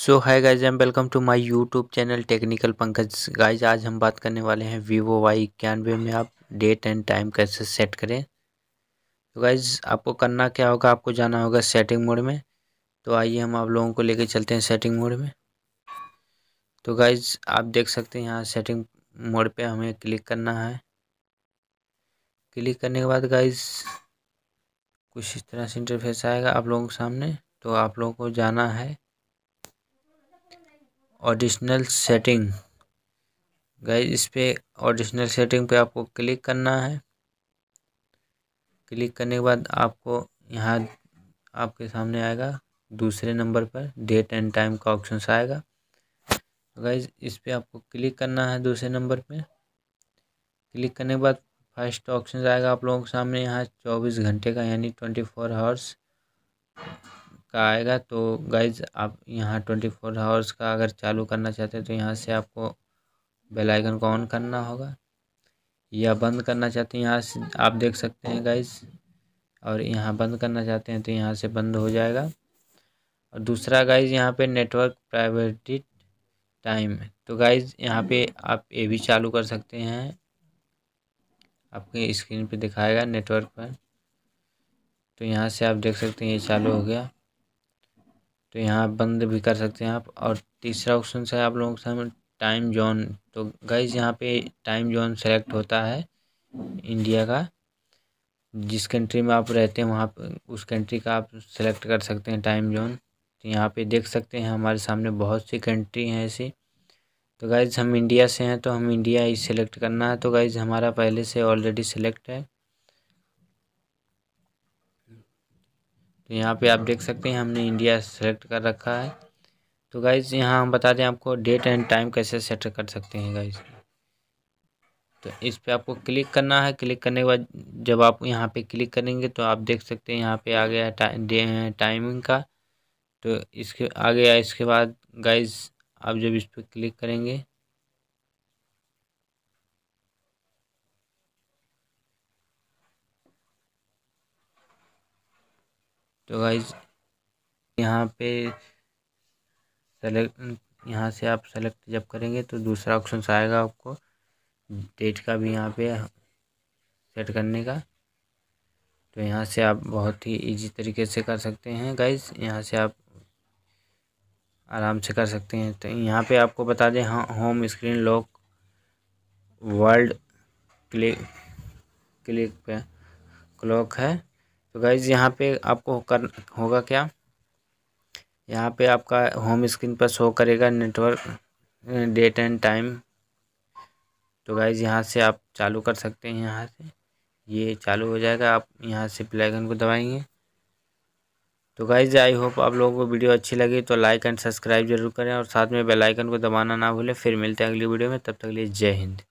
so hi guys I'm welcome to my YouTube channel technical Pankaj guys आज हम बात करने वाले हैं वीवो वाई इक्यानवे में आप डेट एंड टाइम कैसे सेट करें तो गाइज आपको करना क्या होगा आपको जाना होगा सेटिंग मोड में तो आइए हम आप लोगों को लेके चलते हैं सेटिंग मोड में तो गाइज आप देख सकते हैं यहाँ सेटिंग मोड पर हमें क्लिक करना है क्लिक करने के बाद गाइज कुछ इस तरह से इंटरफेस आएगा आप लोगों के सामने तो आप लोगों को जाना है ऑडिशनल सेटिंग गाइज इस पर ऑडिशनल सेटिंग पे आपको क्लिक करना है क्लिक करने के बाद आपको यहाँ आपके सामने आएगा दूसरे नंबर पर डेट एंड टाइम का ऑप्शन आएगा गाइज इस पर आपको क्लिक करना है दूसरे नंबर पे क्लिक करने के बाद फर्स्ट ऑप्शन आएगा आप लोगों के सामने यहाँ चौबीस घंटे का यानी ट्वेंटी फोर आवर्स का आएगा तो गाइज आप यहाँ ट्वेंटी फोर आवर्स का अगर चालू करना चाहते हैं तो यहाँ से आपको बेल आइकन को ऑन करना होगा या बंद करना चाहते हैं यहाँ से आप देख सकते हैं गाइज और यहाँ बंद करना चाहते हैं तो यहाँ से बंद हो जाएगा और दूसरा गाइज यहाँ पे नेटवर्क प्राइवेटेड टाइम तो गाइज यहाँ पे आप ये भी चालू कर सकते हैं आपके स्क्रीन पे दिखाएगा नेटवर्क पर तो यहाँ से आप देख सकते हैं ये चालू हो गया तो यहाँ बंद भी कर सकते हैं आप और तीसरा ऑप्शन से आप लोगों के सामने टाइम जोन तो गाइज यहाँ पे टाइम जोन सेलेक्ट होता है इंडिया का जिस कंट्री में आप रहते हैं वहाँ पर उस कंट्री का आप सेलेक्ट कर सकते हैं टाइम जोन तो यहाँ पे देख सकते हैं हमारे सामने बहुत सी कंट्री हैं ऐसी तो गाइज़ हम इंडिया से हैं तो हम इंडिया ही सिलेक्ट करना है तो गाइज़ हमारा पहले से ऑलरेडी सेलेक्ट है तो यहाँ पे आप देख सकते हैं हमने इंडिया सेलेक्ट कर रखा है तो गाइज़ यहाँ हम बता दें आपको डेट एंड टाइम कैसे सेट कर सकते हैं गाइज़ तो इस पर आपको क्लिक करना है क्लिक करने के बाद जब आप यहाँ पे क्लिक करेंगे तो आप देख सकते हैं यहाँ पे आ गया टाइम टाइमिंग का तो इसके आ गया इसके बाद गाइज आप जब इस पर क्लिक करेंगे तो गाइज यहाँ पे सेलेक्ट यहाँ से आप सेलेक्ट जब करेंगे तो दूसरा ऑप्शन आएगा आपको डेट का भी यहाँ पे सेट करने का तो यहाँ से आप बहुत ही इजी तरीके से कर सकते हैं गाइज यहाँ से आप आराम से कर सकते हैं तो यहाँ पे आपको बता दें हाँ home screen lock world click click पे क्लॉक है तो गाइज यहाँ पे आपको कर होगा क्या यहाँ पे आपका होम स्क्रीन पर शो करेगा नेटवर्क डेट एंड टाइम तो गाइज यहाँ से आप चालू कर सकते हैं यहाँ से ये चालू हो जाएगा आप यहाँ से प्लेगन को दबाएंगे तो गाइज आई होप आप लोगों को वीडियो अच्छी लगी तो लाइक एंड सब्सक्राइब जरूर करें और साथ में बेल आइकन को दबाना ना भूलें फिर मिलते हैं अगली वीडियो में तब तक लिए जय हिंद